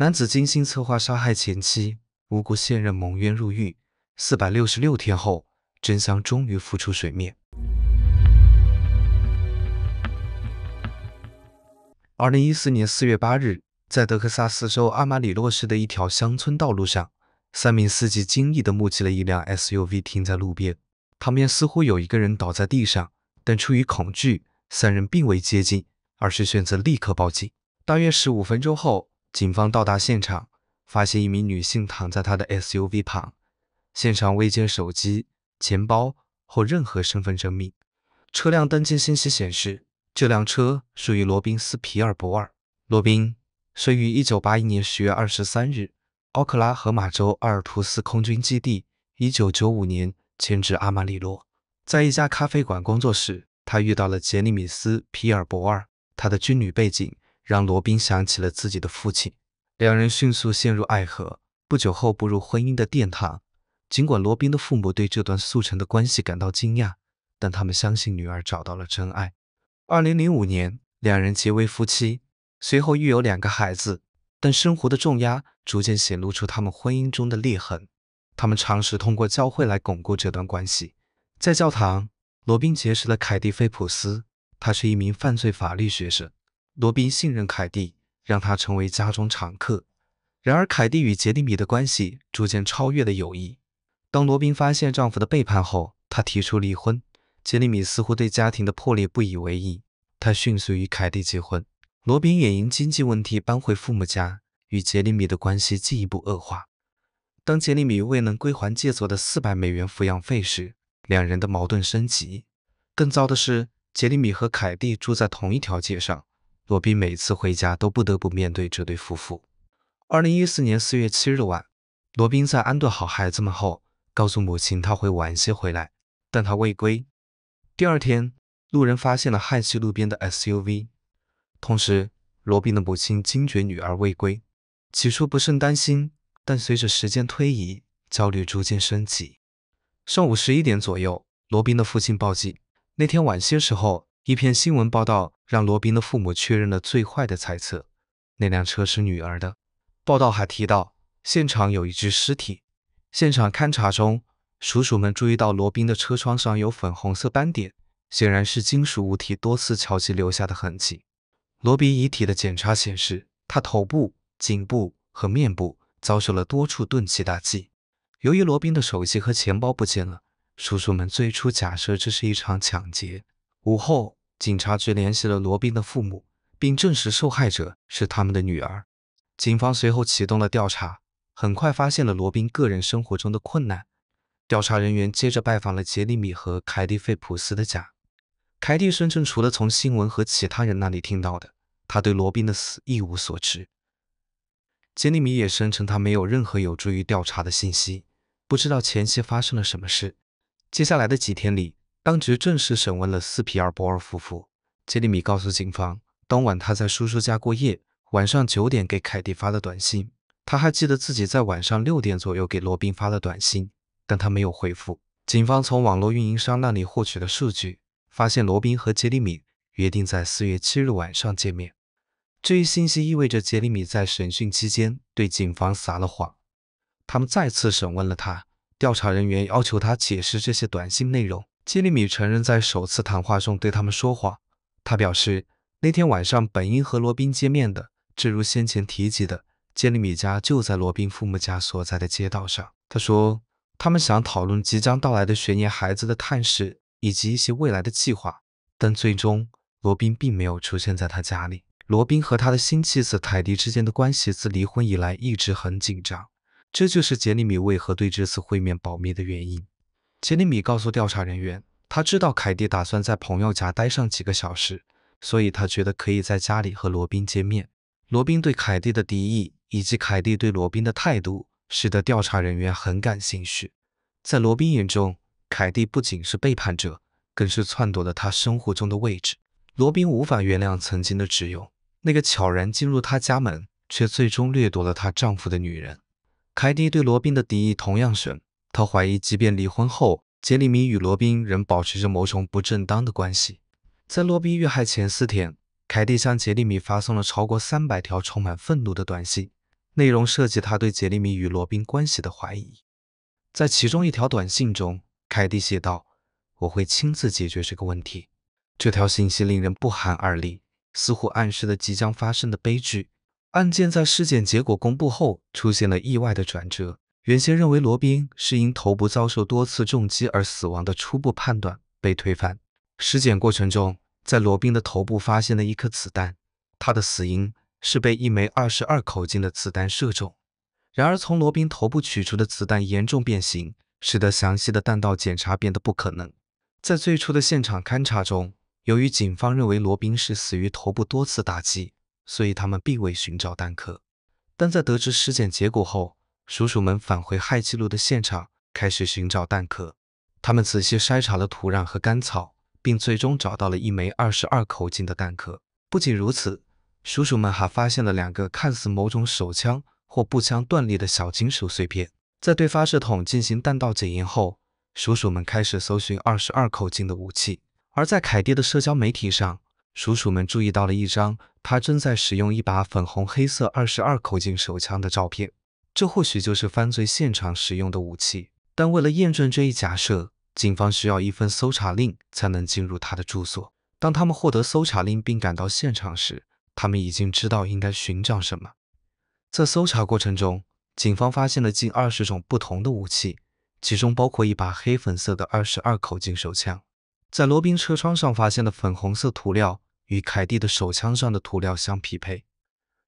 男子精心策划杀害前妻，无辜现任蒙冤入狱四百六十六天后，真相终于浮出水面。二零一四年四月八日，在德克萨斯州阿马里洛市的一条乡村道路上，三名司机惊异地目击了一辆 SUV 停在路边，旁边似乎有一个人倒在地上，但出于恐惧，三人并未接近，而是选择立刻报警。大约十五分钟后。警方到达现场，发现一名女性躺在她的 SUV 旁，现场未见手机、钱包或任何身份证明。车辆登记信息显示，这辆车属于罗宾斯·皮尔博尔。罗宾生于1981年10月23日，奥克拉荷马州阿尔图斯空军基地。1995年迁至阿马里洛，在一家咖啡馆工作时，他遇到了杰尼米斯·皮尔博尔。他的军旅背景。让罗宾想起了自己的父亲，两人迅速陷入爱河，不久后步入婚姻的殿堂。尽管罗宾的父母对这段速成的关系感到惊讶，但他们相信女儿找到了真爱。二零零五年，两人结为夫妻，随后育有两个孩子。但生活的重压逐渐显露出他们婚姻中的裂痕。他们尝试通过教会来巩固这段关系。在教堂，罗宾结识了凯蒂·菲普斯，他是一名犯罪法律学生。罗宾信任凯蒂，让她成为家中常客。然而，凯蒂与杰里米的关系逐渐超越了友谊。当罗宾发现丈夫的背叛后，她提出离婚。杰里米似乎对家庭的破裂不以为意，他迅速与凯蒂结婚。罗宾也因经济问题搬回父母家，与杰里米的关系进一步恶化。当杰里米未能归还借走的四百美元抚养费时，两人的矛盾升级。更糟的是，杰里米和凯蒂住在同一条街上。罗宾每次回家都不得不面对这对夫妇。二零一四年四月七日晚，罗宾在安顿好孩子们后，告诉母亲他会晚些回来，但他未归。第二天，路人发现了汉气路边的 SUV，同时罗宾的母亲惊觉女儿未归，起初不甚担心，但随着时间推移，焦虑逐渐升级。上午十一点左右，罗宾的父亲报警。那天晚些时候，一篇新闻报道。让罗宾的父母确认了最坏的猜测：那辆车是女儿的。报道还提到，现场有一具尸体。现场勘查中，叔叔们注意到罗宾的车窗上有粉红色斑点，显然是金属物体多次敲击留下的痕迹。罗宾遗体的检查显示，他头部、颈部和面部遭受了多处钝器打击。由于罗宾的手机和钱包不见了，叔叔们最初假设这是一场抢劫。午后。警察局联系了罗宾的父母，并证实受害者是他们的女儿。警方随后启动了调查，很快发现了罗宾个人生活中的困难。调查人员接着拜访了杰里米和凯蒂费普斯的家。凯蒂声称除了从新闻和其他人那里听到的，他对罗宾的死一无所知。杰里米也声称他没有任何有助于调查的信息，不知道前期发生了什么事。接下来的几天里，当局正式审问了斯皮尔伯尔夫妇。杰里米告诉警方，当晚他在叔叔家过夜，晚上九点给凯蒂发的短信。他还记得自己在晚上六点左右给罗宾发的短信，但他没有回复。警方从网络运营商那里获取了数据，发现罗宾和杰里米约定在四月七日晚上见面。这一信息意味着杰里米在审讯期间对警方撒了谎。他们再次审问了他，调查人员要求他解释这些短信内容。杰里米承认在首次谈话中对他们说谎。他表示，那天晚上本应和罗宾见面的。正如先前提及的，杰里米家就在罗宾父母家所在的街道上。他说，他们想讨论即将到来的学年孩子的探视以及一些未来的计划，但最终罗宾并没有出现在他家里。罗宾和他的新妻子凯蒂之间的关系自离婚以来一直很紧张，这就是杰里米为何对这次会面保密的原因。杰里米告诉调查人员，他知道凯蒂打算在朋友家待上几个小时，所以他觉得可以在家里和罗宾见面。罗宾对凯蒂的敌意以及凯蒂对罗宾的态度，使得调查人员很感兴趣。在罗宾眼中，凯蒂不仅是背叛者，更是篡夺了她生活中的位置。罗宾无法原谅曾经的挚友，那个悄然进入她家门却最终掠夺了她丈夫的女人。凯蒂对罗宾的敌意同样深。他怀疑，即便离婚后，杰里米与罗宾仍保持着某种不正当的关系。在罗宾遇害前四天，凯蒂向杰里米发送了超过三百条充满愤怒的短信，内容涉及他对杰里米与罗宾关系的怀疑。在其中一条短信中，凯蒂写道：“我会亲自解决这个问题。”这条信息令人不寒而栗，似乎暗示了即将发生的悲剧。案件在尸检结果公布后出现了意外的转折。原先认为罗宾是因头部遭受多次重击而死亡的初步判断被推翻。尸检过程中，在罗宾的头部发现了一颗子弹，他的死因是被一枚二十二口径的子弹射中。然而，从罗宾头部取出的子弹严重变形，使得详细的弹道检查变得不可能。在最初的现场勘查中，由于警方认为罗宾是死于头部多次打击，所以他们并未寻找弹壳。但在得知尸检结果后，鼠鼠们返回氦气录的现场，开始寻找弹壳。他们仔细筛查了土壤和干草，并最终找到了一枚二十二口径的弹壳。不仅如此，鼠鼠们还发现了两个看似某种手枪或步枪断裂的小金属碎片。在对发射筒进行弹道检验后，鼠鼠们开始搜寻二十二口径的武器。而在凯蒂的社交媒体上，鼠鼠们注意到了一张他正在使用一把粉红黑色二十二口径手枪的照片。这或许就是犯罪现场使用的武器，但为了验证这一假设，警方需要一份搜查令才能进入他的住所。当他们获得搜查令并赶到现场时，他们已经知道应该寻找什么。在搜查过程中，警方发现了近二十种不同的武器，其中包括一把黑粉色的二十二口径手枪。在罗宾车窗上发现的粉红色涂料与凯蒂的手枪上的涂料相匹配。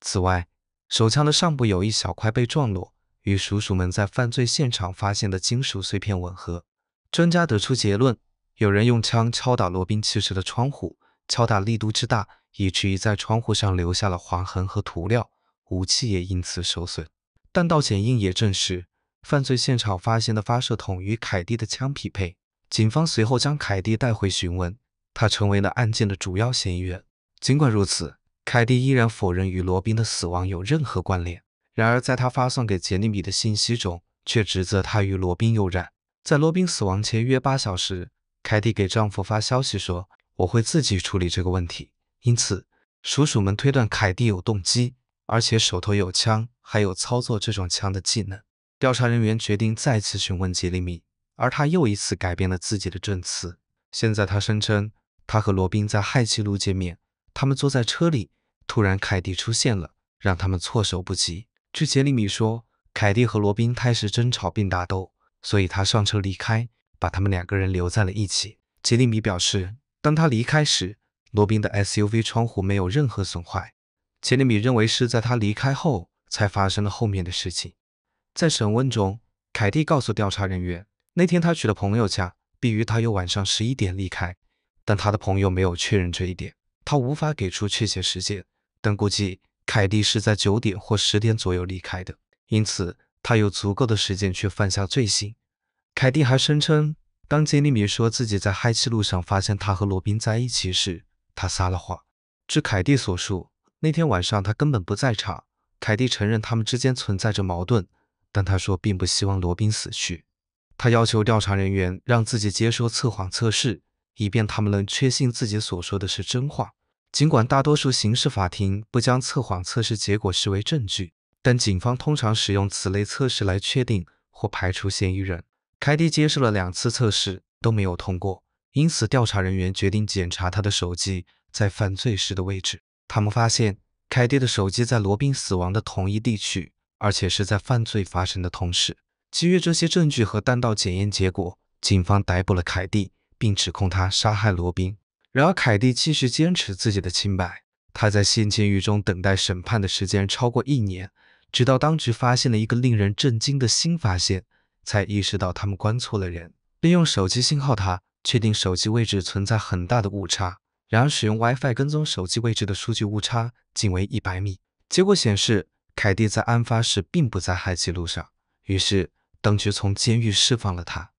此外，手枪的上部有一小块被撞落，与鼠鼠们在犯罪现场发现的金属碎片吻合。专家得出结论，有人用枪敲打罗宾去世的窗户，敲打力度之大，以至于在窗户上留下了划痕和涂料，武器也因此受损。弹道检验也证实，犯罪现场发现的发射筒与凯蒂的枪匹配。警方随后将凯蒂带回询问，他成为了案件的主要嫌疑人。尽管如此，凯蒂依然否认与罗宾的死亡有任何关联，然而在她发送给杰尼米的信息中，却指责他与罗宾有染。在罗宾死亡前约八小时，凯蒂给丈夫发消息说：“我会自己处理这个问题。”因此，鼠鼠们推断凯蒂有动机，而且手头有枪，还有操作这种枪的技能。调查人员决定再次询问杰尼米，而他又一次改变了自己的证词。现在他声称，他和罗宾在氦气路见面，他们坐在车里。突然，凯蒂出现了，让他们措手不及。据杰里米说，凯蒂和罗宾开始争吵并打斗，所以他上车离开，把他们两个人留在了一起。杰里米表示，当他离开时，罗宾的 SUV 窗户没有任何损坏。杰里米认为是在他离开后才发生了后面的事情。在审问中，凯蒂告诉调查人员，那天他去了朋友家，并于他有晚上十一点离开，但他的朋友没有确认这一点，他无法给出确切时间。但估计凯蒂是在九点或十点左右离开的，因此他有足够的时间去犯下罪行。凯蒂还声称，当杰里米说自己在嗨气路上发现他和罗宾在一起时，他撒了谎。据凯蒂所述，那天晚上他根本不在场。凯蒂承认他们之间存在着矛盾，但他说并不希望罗宾死去。他要求调查人员让自己接受测谎测试，以便他们能确信自己所说的是真话。尽管大多数刑事法庭不将测谎测试结果视为证据，但警方通常使用此类测试来确定或排除嫌疑人。凯蒂接受了两次测试，都没有通过，因此调查人员决定检查他的手机在犯罪时的位置。他们发现凯蒂的手机在罗宾死亡的同一地区，而且是在犯罪发生的同时。基于这些证据和弹道检验结果，警方逮捕了凯蒂，并指控他杀害罗宾。然而，凯蒂继续坚持自己的清白。他在新监狱中等待审判的时间超过一年，直到当局发现了一个令人震惊的新发现，才意识到他们关错了人。利用手机信号塔确定手机位置存在很大的误差，然而使用 WiFi 跟踪手机位置的数据误差仅为一百米。结果显示，凯蒂在案发时并不在海基路上。于是，当局从监狱释放了他。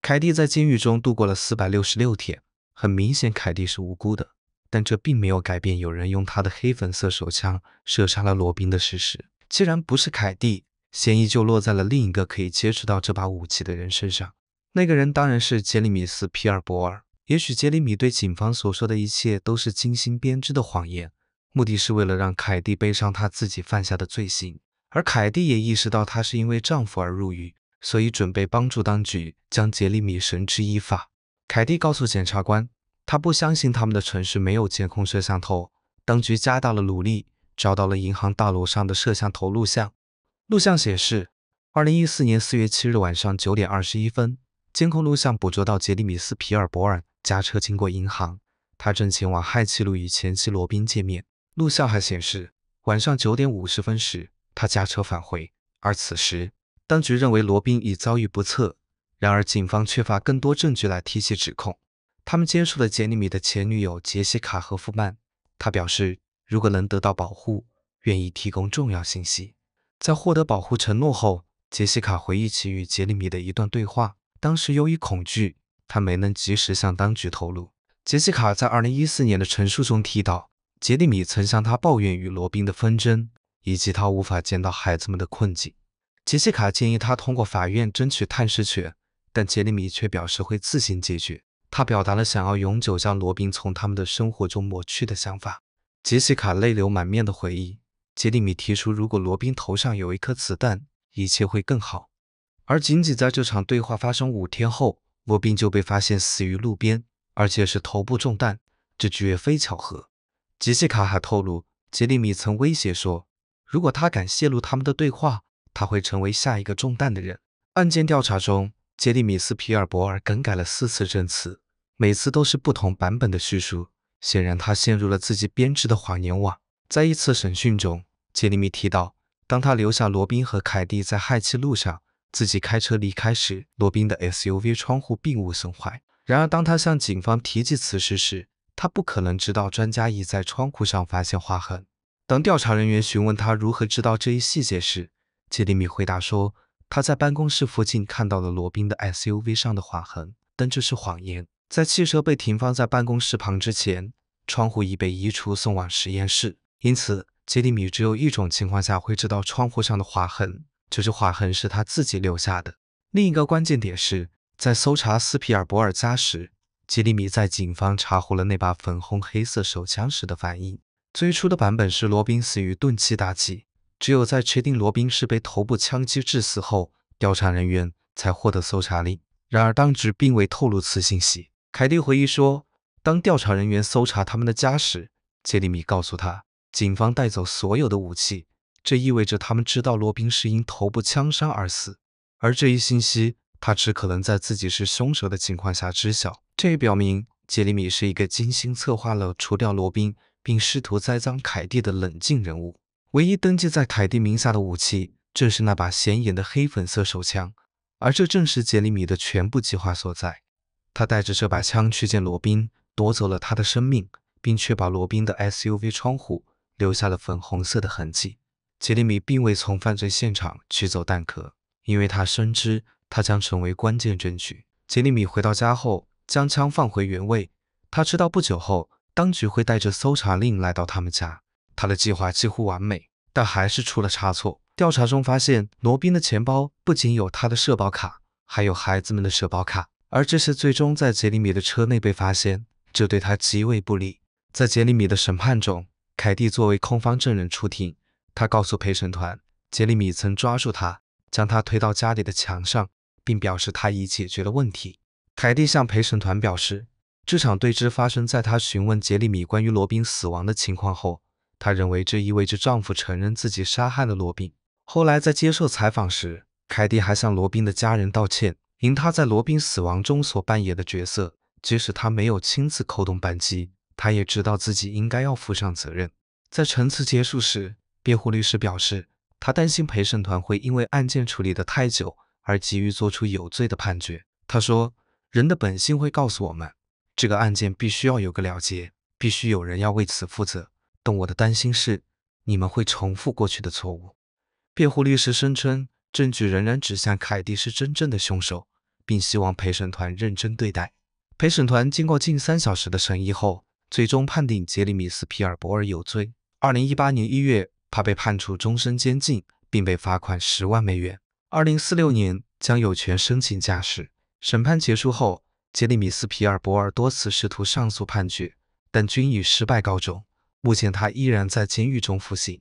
凯蒂在监狱中度过了四百六十六天。很明显，凯蒂是无辜的，但这并没有改变有人用他的黑粉色手枪射杀了罗宾的事实。既然不是凯蒂，嫌疑就落在了另一个可以接触到这把武器的人身上。那个人当然是杰里米斯·皮尔博尔。也许杰里米对警方所说的一切都是精心编织的谎言，目的是为了让凯蒂背上他自己犯下的罪行。而凯蒂也意识到，她是因为丈夫而入狱，所以准备帮助当局将杰里米绳之以法。凯蒂告诉检察官，他不相信他们的城市没有监控摄像头。当局加大了努力，找到了银行大楼上的摄像头录像。录像显示，二零一四年四月七日晚上九点二十一分，监控录像捕捉到杰里米斯皮尔伯尔驾车经过银行，他正前往氦气路与前妻罗宾见面。录像还显示，晚上九点五十分时，他驾车返回，而此时当局认为罗宾已遭遇不测。然而，警方缺乏更多证据来提起指控。他们接触了杰里米的前女友杰西卡和夫曼。他表示，如果能得到保护，愿意提供重要信息。在获得保护承诺后，杰西卡回忆起与杰里米的一段对话。当时，由于恐惧，他没能及时向当局透露。杰西卡在2014年的陈述中提到，杰里米曾向他抱怨与罗宾的纷争，以及他无法见到孩子们的困境。杰西卡建议他通过法院争取探视权。但杰里米却表示会自行解决。他表达了想要永久将罗宾从他们的生活中抹去的想法。杰西卡泪流满面的回忆，杰里米提出，如果罗宾头上有一颗子弹，一切会更好。而仅仅在这场对话发生五天后，罗宾就被发现死于路边，而且是头部中弹，这绝非巧合。杰西卡还透露，杰里米曾威胁说，如果他敢泄露他们的对话，他会成为下一个中弹的人。案件调查中。杰里米斯皮尔伯尔更改了四次证词，每次都是不同版本的叙述。显然，他陷入了自己编织的谎言网。在一次审讯中，杰里米提到，当他留下罗宾和凯蒂在害气路上，自己开车离开时，罗宾的 SUV 窗户并无损坏。然而，当他向警方提及此事时，他不可能知道专家已在窗户上发现划痕。当调查人员询问他如何知道这一细节时，杰里米回答说。他在办公室附近看到了罗宾的 SUV 上的划痕，但这是谎言。在汽车被停放在办公室旁之前，窗户已被移除送往实验室，因此杰里米只有一种情况下会知道窗户上的划痕，就是划痕是他自己留下的。另一个关键点是在搜查斯皮尔伯尔家时，杰里米在警方查获了那把粉红黑色手枪时的反应。最初的版本是罗宾死于钝器打击。只有在确定罗宾是被头部枪击致死后，调查人员才获得搜查令。然而，当局并未透露此信息。凯蒂回忆说，当调查人员搜查他们的家时，杰里米告诉他，警方带走所有的武器，这意味着他们知道罗宾是因头部枪伤而死。而这一信息，他只可能在自己是凶手的情况下知晓。这也表明，杰里米是一个精心策划了除掉罗宾，并试图栽赃凯蒂的冷静人物。唯一登记在凯蒂名下的武器，正是那把显眼的黑粉色手枪，而这正是杰里米的全部计划所在。他带着这把枪去见罗宾，夺走了他的生命，并确保罗宾的 SUV 窗户留下了粉红色的痕迹。杰里米并未从犯罪现场取走弹壳，因为他深知他将成为关键证据。杰里米回到家后，将枪放回原位。他知道不久后，当局会带着搜查令来到他们家。他的计划几乎完美，但还是出了差错。调查中发现，罗宾的钱包不仅有他的社保卡，还有孩子们的社保卡，而这些最终在杰里米的车内被发现，这对他极为不利。在杰里米的审判中，凯蒂作为空方证人出庭。他告诉陪审团，杰里米曾抓住他，将他推到家里的墙上，并表示他已解决了问题。凯蒂向陪审团表示，这场对峙发生在他询问杰里米关于罗宾死亡的情况后。她认为这意味着丈夫承认自己杀害了罗宾。后来在接受采访时，凯蒂还向罗宾的家人道歉，因她在罗宾死亡中所扮演的角色。即使他没有亲自扣动扳机，他也知道自己应该要负上责任。在陈词结束时，辩护律师表示，他担心陪审团会因为案件处理的太久而急于做出有罪的判决。他说，人的本性会告诉我们，这个案件必须要有个了结，必须有人要为此负责。但我的担心是，你们会重复过去的错误。辩护律师声称，证据仍然指向凯蒂是真正的凶手，并希望陪审团认真对待。陪审团经过近三小时的审议后，最终判定杰里米斯皮尔伯尔有罪。二零一八年一月，他被判处终身监禁，并被罚款十万美元。二零四六年将有权申请假释。审判结束后，杰里米斯皮尔伯尔多次试图上诉判决，但均以失败告终。目前他依然在监狱中服刑。